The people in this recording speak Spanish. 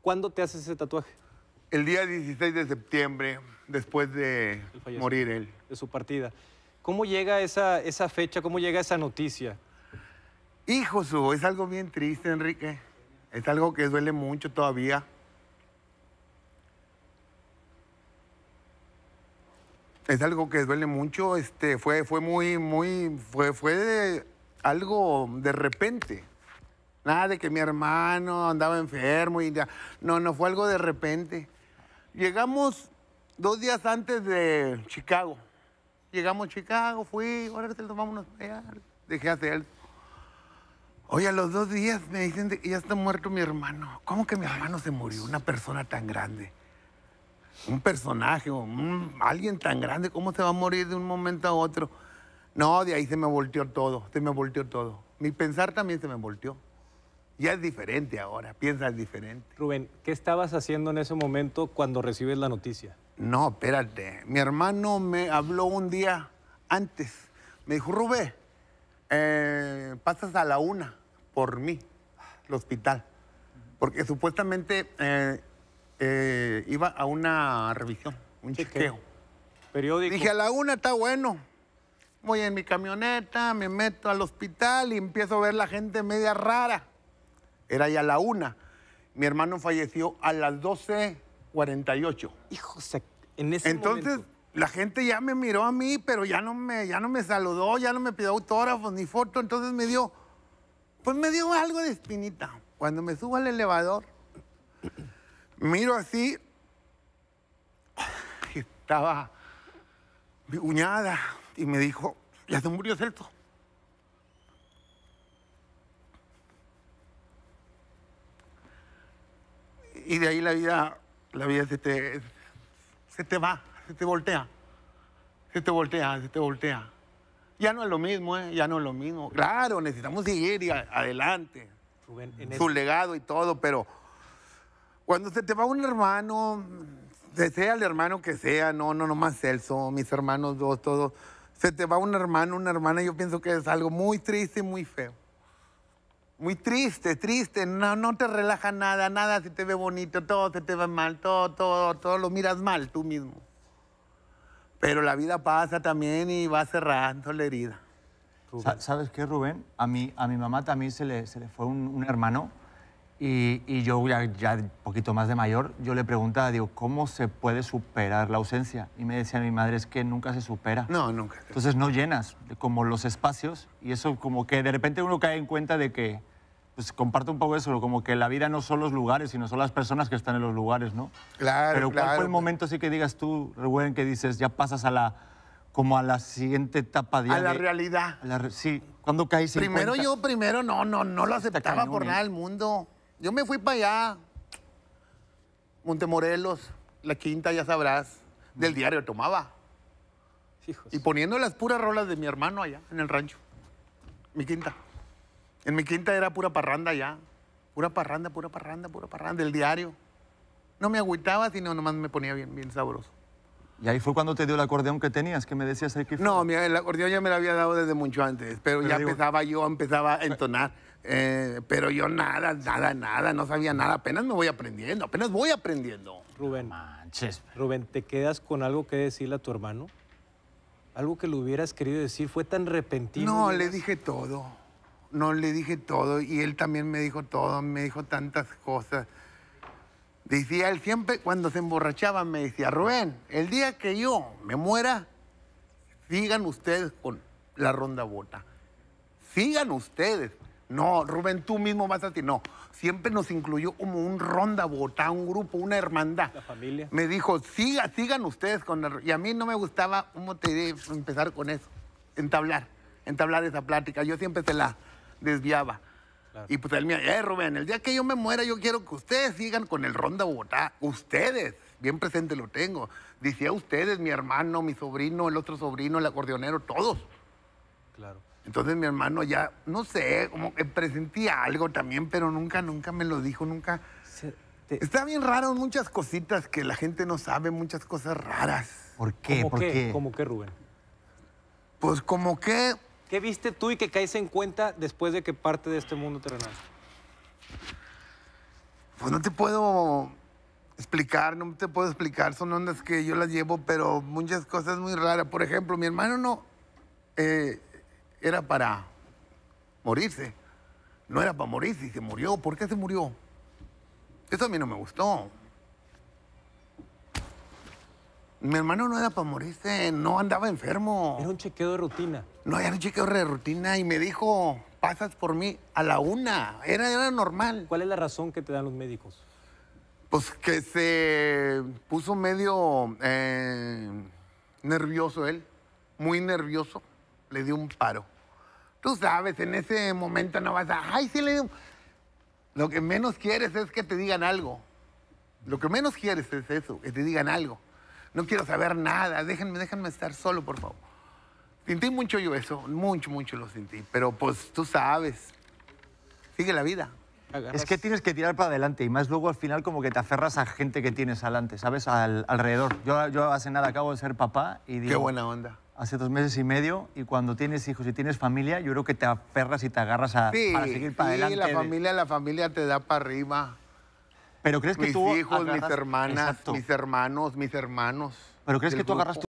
¿Cuándo te haces ese tatuaje? El día 16 de septiembre, después de morir él. De su partida. ¿Cómo llega esa, esa fecha? ¿Cómo llega esa noticia? Hijo, su, es algo bien triste, Enrique. Es algo que duele mucho todavía. Es algo que duele mucho, este, fue, fue muy, muy, fue, fue algo de repente de que mi hermano andaba enfermo y ya. No, no fue algo de repente. Llegamos dos días antes de Chicago. Llegamos a Chicago, fui, ahora te vámonos allá. Dejé hacer él. Oye, a los dos días me dicen que ya está muerto mi hermano. ¿Cómo que mi hermano se murió? Una persona tan grande. Un personaje, alguien tan grande, ¿cómo se va a morir de un momento a otro? No, de ahí se me volteó todo, se me volteó todo. Mi pensar también se me volteó ya es diferente ahora, piensas diferente. Rubén, ¿qué estabas haciendo en ese momento cuando recibes la noticia? No, espérate. Mi hermano me habló un día antes. Me dijo, Rubén, eh, pasas a la una por mí, al hospital. Porque supuestamente eh, eh, iba a una revisión, un chequeo. chequeo. Periódico. Dije, a la una está bueno. Voy en mi camioneta, me meto al hospital y empiezo a ver la gente media rara era ya la una. Mi hermano falleció a las 12.48. Hijo, en ese Entonces, la gente ya me miró a mí, pero ya no, me, ya no me saludó, ya no me pidió autógrafos ni foto. Entonces me dio, pues me dio algo de espinita. Cuando me subo al elevador, miro así, estaba mi cuñada y me dijo, ya se murió Celso. y de ahí la vida, la vida se te, va, se te voltea. Se te voltea, se te voltea. Ya no es lo mismo, ¿eh? ya no es lo mismo. Claro, necesitamos seguir adelante. su legado y todo, pero cuando se te va un hermano, sea el hermano que sea, no, no, no, más Celso, mis hermanos dos, todos, se te va un hermano, una hermana, yo pienso que es algo muy triste y muy feo muy triste, triste, no, no te relaja nada, nada se te ve bonito, todo se te ve mal, todo, todo, todo lo miras mal tú mismo. Pero la vida pasa también y va cerrando la herida. ¿Sabes qué, Rubén? A, mí, a mi mamá también se le, se le fue un, un hermano y, y, yo ya, ya un poquito más de mayor, yo le preguntaba, digo, ¿cómo se puede superar la ausencia? Y me decía mi madre, es que nunca se supera. No, nunca. Entonces no llenas como los espacios y eso como que de repente uno cae en cuenta de que pues comparto un poco eso, como que la vida no son los lugares, sino son las personas que están en los lugares, ¿no? Claro, Pero ¿cuál fue el momento sí que digas tú, recuerden que dices, ya pasas a la, como a la siguiente etapa de... A la realidad. SÍ. la sí, cuando Primero yo, primero no, no, no lo aceptaba por ¿eh? nada del mundo. Yo me fui para allá, Montemorelos, la quinta, ya sabrás, del diario tomaba. Hijos. Y poniendo las puras rolas de mi hermano allá, en el rancho, mi quinta. En mi quinta era pura parranda ya. Pura parranda, pura parranda, pura parranda, el diario. No me agüitaba, sino nomás me ponía bien, bien sabroso. ¿Y ahí fue cuando te dio el acordeón que tenías, que me decías que No, el acordeón ya me lo había dado desde mucho antes, pero, ya empezaba yo, empezaba a entonar. Eh, pero yo nada, nada, nada, no sabía nada. Apenas me voy aprendiendo, apenas voy aprendiendo. Rubén. Manches. Rubén, ¿te quedas con algo que decirle a tu hermano? Algo que le hubieras querido decir, fue tan repentino. No, le dije todo no le dije todo y él también me dijo todo, me dijo tantas cosas. Decía él siempre, cuando se emborrachaba, me decía, Rubén, el día que yo me muera, sigan ustedes con la ronda bota. Sigan ustedes. No, Rubén, tú mismo vas a ti. No, siempre nos incluyó como un ronda bota, un grupo, una hermandad. La familia. Me dijo, siga, sigan ustedes con la... Y a mí no me gustaba, ¿cómo te Empezar con eso, entablar, entablar esa plática. Yo siempre te la desviaba. Y pues él me eh, Rubén, el día que yo me muera, yo quiero que ustedes sigan con el Ronda Bogotá. Ustedes, bien presente lo tengo. Decía ustedes, mi hermano, mi sobrino, el otro sobrino, el acordeonero, todos. Claro. Entonces mi hermano ya, no sé, como presentía algo también, pero nunca, nunca me lo dijo, nunca. Está bien raro muchas cositas que la gente no sabe, muchas cosas raras. ¿Por qué? ¿Por qué? ¿Cómo Rubén? Pues como que ¿Qué viste tú y qué caes en cuenta después de que parte de este mundo terrenal? Pues no te puedo explicar, no te puedo explicar, son ondas que yo las llevo, pero muchas cosas muy raras. Por ejemplo, mi hermano no eh, era para morirse, no era para morirse y se murió. ¿Por qué se murió? Eso a mí no me gustó. Mi hermano no era para morirse, no andaba enfermo. Era un chequeo de rutina. No, era un chequeo de rutina y me dijo, pasas por mí a la una. Era, era normal. ¿Cuál es la razón que te dan los médicos? Pues que se puso medio eh, nervioso él, muy nervioso. Le dio un paro. Tú sabes, en ese momento no vas a, ay, sí le dio... Lo que menos quieres es que te digan algo. Lo que menos quieres es eso, que te digan algo no quiero saber nada, déjenme, déjenme estar solo, por favor. Sentí mucho yo eso, mucho, mucho lo sentí, pero pues tú sabes, sigue la vida. Es que tienes que tirar para adelante y más luego al final como que te aferras a gente que tienes adelante, ¿sabes? Al, alrededor. Yo, yo hace nada acabo de ser papá y digo... Qué buena onda. Hace dos meses y medio y cuando tienes hijos y tienes familia, yo creo que te aferras y te agarras a, para seguir para adelante. Sí, la familia, la familia te da para arriba. Pero crees que mis tú. Mis hijos, mis hermanas, mis hermanos, mis hermanos. Pero crees que tú agarraste